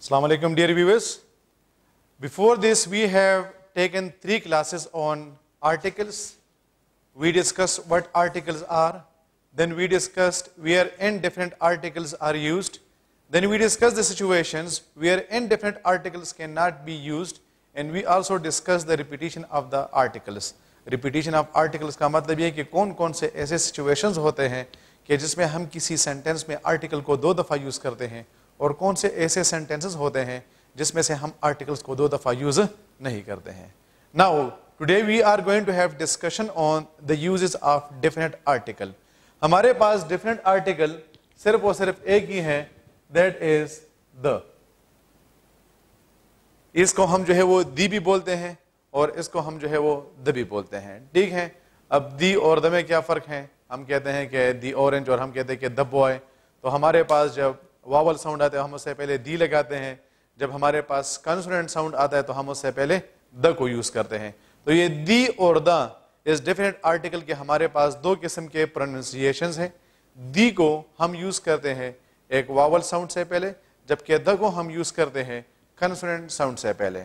Assalamu alaikum dear viewers. Before this we have taken three classes on articles. We discussed what articles are. Then we discussed where indefinite articles are used. Then we discussed the situations where indefinite articles cannot be used. And we also discussed the repetition of the articles. Repetition of articles का मतलब ये कि कौन कौन से ऐसे situations होते हैं कि जिसमें हम किसी सेंटेंस में आर्टिकल को दो दफ़ा यूज़ करते हैं और कौन से ऐसे सेंटेंसेस होते हैं जिसमें से हम आर्टिकल्स को दो दफ़ा यूज़ नहीं करते हैं now today we are going to have discussion on the usages of different article हमारे पास डिफरेंट आर्टिकल सिर्फ और सिर्फ एक ही है दैट इज द इसको हम जो है वो दी भी बोलते हैं और इसको हम जो है वो द भी बोलते हैं ठीक है अब दी और द में क्या फ़र्क है हम कहते हैं कि दी ऑरेंज और हम कहते हैं कि द बॉय तो हमारे पास जब वावल साउंड आता है हम उससे पहले दी लगाते हैं जब हमारे पास कंसोनेंट साउंड आता है तो हम उससे पहले द को यूज करते हैं तो ये दी और द इस डिफरेंट आर्टिकल के हमारे पास दो किस्म के प्रोनाउंसिएशन हैं दी को हम यूज करते हैं एक वावल साउंड से पहले जबकि द को हम यूज करते हैं कंसोनेंट साउंड से पहले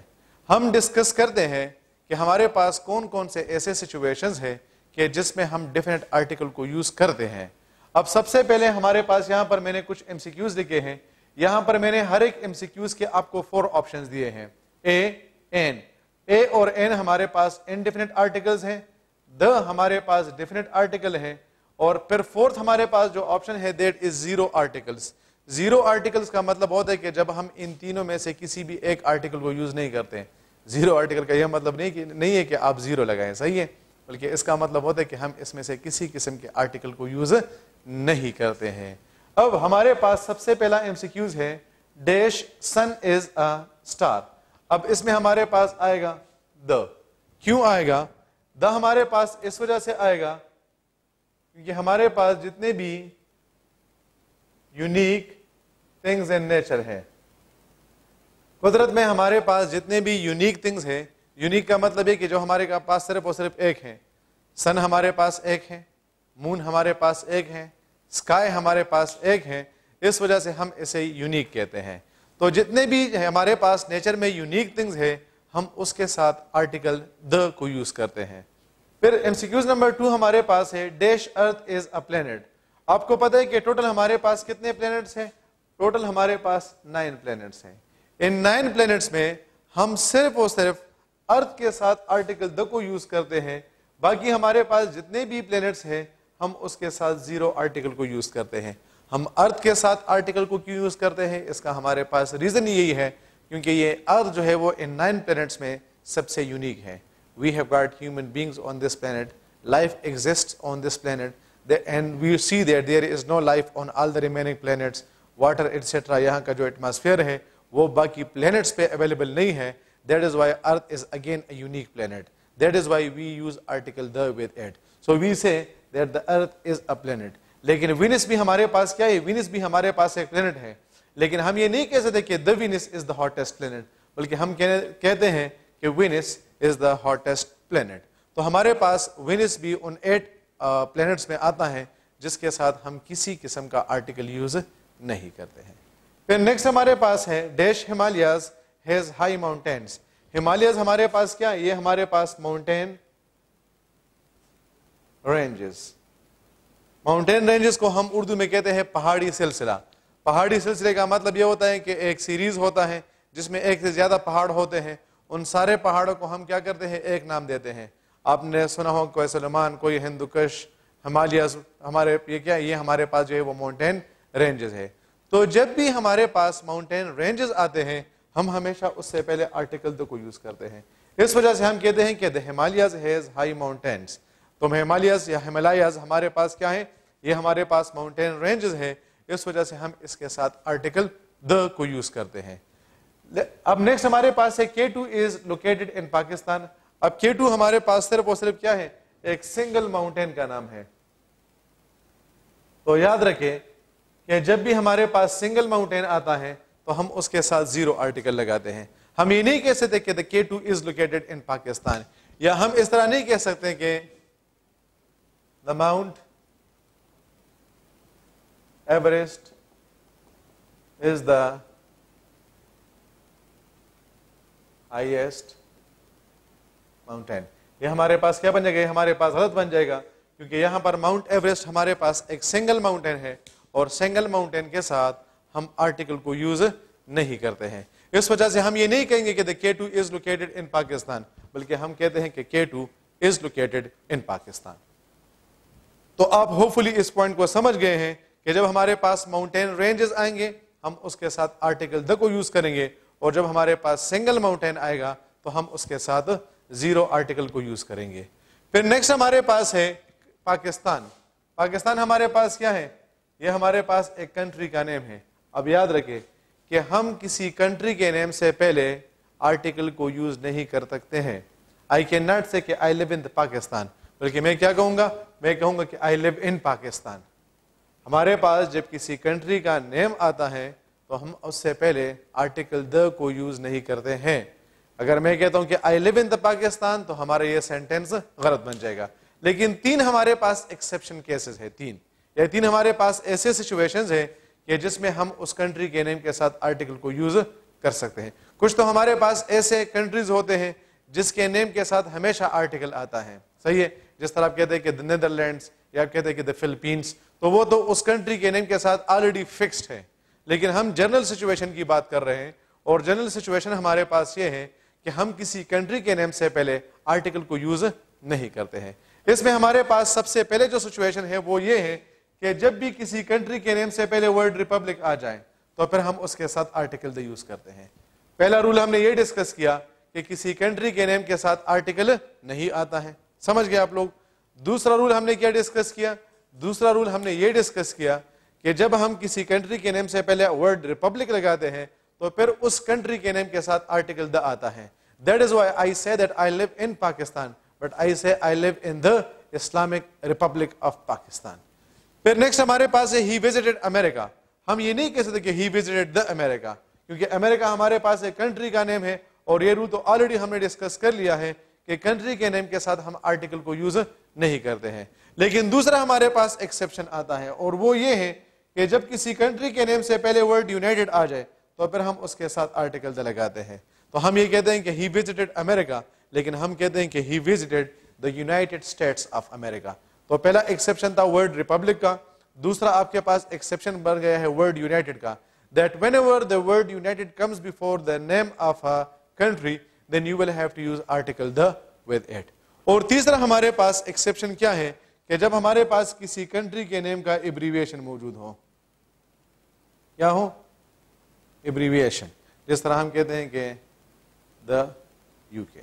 हम डिस्कस करते हैं कि हमारे पास कौन कौन से ऐसे सिचुएशंस हैं कि जिसमें हम डिफरेंट आर्टिकल को यूज करते हैं अब सबसे पहले हमारे पास यहां पर मैंने कुछ एमसीक्यूज लिखे हैं यहां पर मैंने हर एक एमसीक्यूज के आपको फोर ऑप्शंस दिए हैं ए एन ए और एन हमारे पास इनडिफिनिट आर्टिकल्स हैं द हमारे पास डिफिनिट आर्टिकल है और फिर फोर्थ हमारे पास जो ऑप्शन है that is zero articles zero articles का मतलब होता है कि जब हम इन तीनों में से किसी भी एक आर्टिकल को यूज नहीं करते हैं जीरो आर्टिकल का यह मतलब नहीं कि नहीं है कि आप जीरो लगाएं सही है बल्कि इसका मतलब होता है कि हम इसमें से किसी किस्म के आर्टिकल को यूज नहीं करते हैं अब हमारे पास सबसे पहला एमसीक्यूज है dash sun is a star अब इसमें हमारे पास आएगा द क्यों आएगा द हमारे पास इस वजह से आएगा क्योंकि हमारे पास जितने भी यूनिक थिंग्स इन नेचर है कुदरत में हमारे पास जितने भी यूनिक थिंग्स हैं यूनिक का मतलब है कि जो हमारे पास सिर्फ और सिर्फ एक है सन हमारे पास एक है मून हमारे पास एक है स्काई हमारे पास एक है इस वजह से हम इसे यूनिक कहते हैं तो जितने भी हमारे पास नेचर में यूनिक थिंग्स है हम उसके साथ आर्टिकल द को यूज करते हैं फिर एमसीक्यूज नंबर टू हमारे पास है dash earth is a planet आपको पता है कि टोटल हमारे पास कितने प्लेनेट्स हैं टोटल हमारे पास नाइन प्लेनेट्स हैं इन नाइन प्लेनेट्स में हम सिर्फ और सिर्फ अर्थ के साथ आर्टिकल द को यूज करते हैं बाकी हमारे पास जितने भी प्लेनेट्स हैं हम उसके साथ जीरो आर्टिकल को यूज करते हैं हम अर्थ के साथ आर्टिकल को क्यों यूज करते हैं इसका हमारे पास रीजन यही है क्योंकि ये अर्थ जो है वो इन नाइन प्लैनेट्स में सबसे यूनिक है we have got human beings on this planet life exist on this planet and we see there there is no life on all the remaining planets water etcetera यहाँ का जो atmosphere है वो बाकी planets पे available नहीं है that is why earth is again a unique planet that is why we use article the with it so we say that the earth is a planet लेकिन विनिस भी हमारे पास क्या है विनिस भी हमारे पास एक प्लेनेट है लेकिन हम ये नहीं कह सकते कि the Venus is the hottest planet बल्कि हम कहते हैं कि Venus is the hottest planet तो हमारे पास विनिस भी उन एट प्लेनेट्स में आता है जिसके साथ हम किसी किस्म का आर्टिकल यूज नहीं करते हैं फिर नेक्स्ट हमारे पास है dash Himalayas has high mountains Himalayas हमारे पास क्या ये हमारे पास माउंटेन रेंजेस माउंटेन रेंजेस को हम उर्दू में कहते हैं पहाड़ी सिलसिला पहाड़ी सिलसिले का मतलब यह होता है कि एक सीरीज होता है जिसमें एक से ज़्यादा पहाड़ होते हैं उन सारे पहाड़ों को हम क्या करते हैं एक नाम देते हैं आपने सुना हो कोई सलमान कोई हिंदुकश हिमालयस हमारे ये क्या ये हमारे पास जो है वो माउंटेन रेंजेस है तो जब भी हमारे पास माउंटेन रेंजेस आते हैं हम हमेशा उससे पहले आर्टिकल तो को यूज़ करते हैं इस वजह से हम कहते हैं कि the Himalayas has high mountains तो हिमालयस या हिमालयस हमारे पास क्या है ये हमारे पास माउंटेन रेंजेस हैं इस वजह से हम इसके साथ आर्टिकल द को यूज करते हैं अब नेक्स्ट हमारे पास है K two is located in Pakistan अब के टू हमारे पास सिर्फ और सिर्फ क्या है एक सिंगल माउंटेन का नाम है तो याद रखें कि जब भी हमारे पास सिंगल माउंटेन आता है तो हम उसके साथ जीरो आर्टिकल लगाते हैं हम ये नहीं कह सकते K two is located in Pakistan या हम इस तरह नहीं कह सकते कि the Mount Everest is the highest mountain ये हमारे पास क्या बन जाएगा हमारे पास गलत बन जाएगा क्योंकि यहां पर माउंट एवरेस्ट हमारे पास एक सिंगल माउंटेन है और सिंगल माउंटेन के साथ हम आर्टिकल को यूज नहीं करते हैं इस वजह से हम ये नहीं कहेंगे कि the K two is located in Pakistan बल्कि हम कहते हैं कि K two is located in Pakistan तो आप होपफुली इस पॉइंट को समझ गए हैं कि जब हमारे पास माउंटेन रेंजेस आएंगे हम उसके साथ आर्टिकल द को यूज करेंगे और जब हमारे पास सिंगल माउंटेन आएगा तो हम उसके साथ जीरो आर्टिकल को यूज करेंगे फिर नेक्स्ट हमारे पास है पाकिस्तान पाकिस्तान हमारे पास क्या है ये हमारे पास एक कंट्री का नेम है अब याद रखें कि हम किसी कंट्री के नेम से पहले आर्टिकल को यूज नहीं कर सकते हैं आई कैन नॉट से आई लिव इन पाकिस्तान बल्कि मैं क्या कहूंगा मैं कहूंगा कि आई लिव इन पाकिस्तान हमारे पास जब किसी कंट्री का नेम आता है तो हम उससे पहले आर्टिकल द को यूज़ नहीं करते हैं अगर मैं कहता हूं कि I live in the Pakistan तो हमारा ये सेंटेंस गलत बन जाएगा लेकिन तीन हमारे पास एक्सेप्शन केसेस है तीन या तीन हमारे पास ऐसे सिचुएशन है कि जिसमें हम उस कंट्री के नेम के साथ आर्टिकल को यूज़ कर सकते हैं कुछ तो हमारे पास ऐसे कंट्रीज होते हैं जिसके नेम के साथ हमेशा आर्टिकल आता है सही है जिस तरह आप कहते हैं कि द नदरलैंड या आप कहते हैं कि द फिलीपींस तो वो तो उस कंट्री के नेम के साथ ऑलरेडी फिक्स्ड है लेकिन हम जनरल सिचुएशन की बात कर रहे हैं और जनरल सिचुएशन हमारे पास ये है कि हम किसी कंट्री के नेम से पहले आर्टिकल को यूज नहीं करते हैं इसमें हमारे पास सबसे पहले जो सिचुएशन है वो ये है कि जब भी किसी कंट्री के नेम से पहले वर्ल्ड रिपब्लिक आ जाए तो फिर हम उसके साथ आर्टिकल द यूज करते हैं पहला रूल हमने ये डिस्कस किया कि किसी कंट्री के नेम के साथ आर्टिकल नहीं आता है समझ गए आप लोग दूसरा रूल हमने क्या डिस्कस किया दूसरा रूल हमने ये डिस्कस किया कि जब हम किसी कंट्री के नेम से पहले वर्ड रिपब्लिक लगाते हैं तो फिर उस कंट्री के नेम के साथ आर्टिकल द आता है that is why I say that I live in Pakistan but I say I live in the Islamic Republic of Pakistan फिर नेक्स्ट हमारे पास है ही विजिटेड अमेरिका हम ये नहीं कह सकते कि ही विजिटेड द अमेरिका क्योंकि अमेरिका हमारे पास एक कंट्री का नेम है और ये रूल तो ऑलरेडी हमने डिस्कस कर लिया है कि कंट्री के नेम के साथ हम आर्टिकल को यूज नहीं करते हैं लेकिन दूसरा हमारे पास एक्सेप्शन आता है और वो ये है कि जब किसी कंट्री के नेम से पहले वर्ड यूनाइटेड आ जाए तो फिर हम उसके साथ आर्टिकल लगाते हैं तो हम ये कहते हैं कि ही विजिटेड अमेरिका लेकिन हम कहते हैं कि he visited the United States of America तो पहला एक्सेप्शन था वर्ल्ड रिपब्लिक का दूसरा आपके पास एक्सेप्शन बन गया है वर्ल्ड यूनाइटेड का that whenever the word united comes before the name of a country then you will have to use article the with it. और तीसरा हमारे पास एक्सेप्शन क्या है कि जब हमारे पास किसी कंट्री के नेम का abbreviation मौजूद हो क्या हो abbreviation जिस तरह हम कहते हैं कि the UK.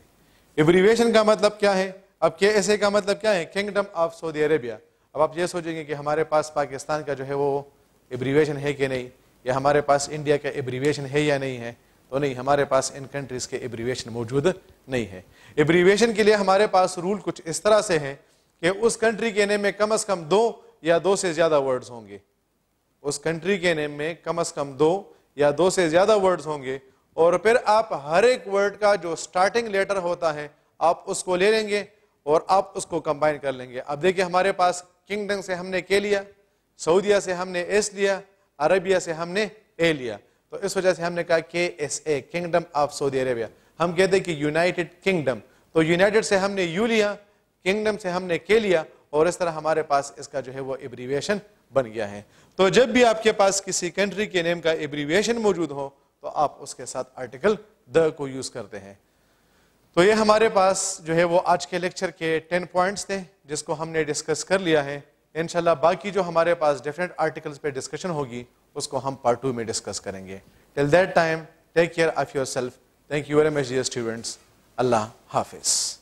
abbreviation का मतलब क्या है अब के एस ए का मतलब क्या है किंगडम ऑफ सऊदी अरेबिया अब आप ये सोचेंगे कि हमारे पास पाकिस्तान का जो है वो एब्रीविएशन है कि नहीं या हमारे पास इंडिया का एब्रीवेशन है या नहीं है तो नहीं हमारे पास इन कंट्रीज के एब्रीवेशन मौजूद नहीं है एब्रीवेशन के लिए हमारे पास रूल कुछ इस तरह से हैं कि उस कंट्री के नेम में कम अज कम दो या दो से ज्यादा वर्ड्स होंगे उस कंट्री के नेम में कम अज कम दो या दो से ज्यादा वर्ड्स होंगे और फिर आप हर एक वर्ड का जो स्टार्टिंग लेटर होता है आप उसको ले लेंगे और आप उसको कंबाइन कर लेंगे अब देखिए हमारे पास किंगडम से हमने के लिया सऊदिया से हमने एस लिया अरबिया से हमने ए लिया तो इस वजह से हमने कहा के as a kingdom of Saudi Arabia हम कहते हैं कि यूनाइटेड किंगडम तो यूनाइटेड से हमने यू लिया किंगडम से हमने के लिया और इस तरह हमारे पास इसका जो है वो एब्रीविएशन बन गया है तो जब भी आपके पास किसी कंट्री के नेम का एब्रीविएशन मौजूद हो तो आप उसके साथ आर्टिकल द को यूज़ करते हैं तो ये हमारे पास जो है वो आज के लेक्चर के टेन पॉइंट्स थे जिसको हमने डिस्कस कर लिया है इनशाला बाकी जो हमारे पास डिफरेंट आर्टिकल्स पे डिस्कशन होगी उसको हम पार्ट टू में डिस्कस करेंगे till that time take care of yourself thank you very much dear students अल्लाह हाफिज़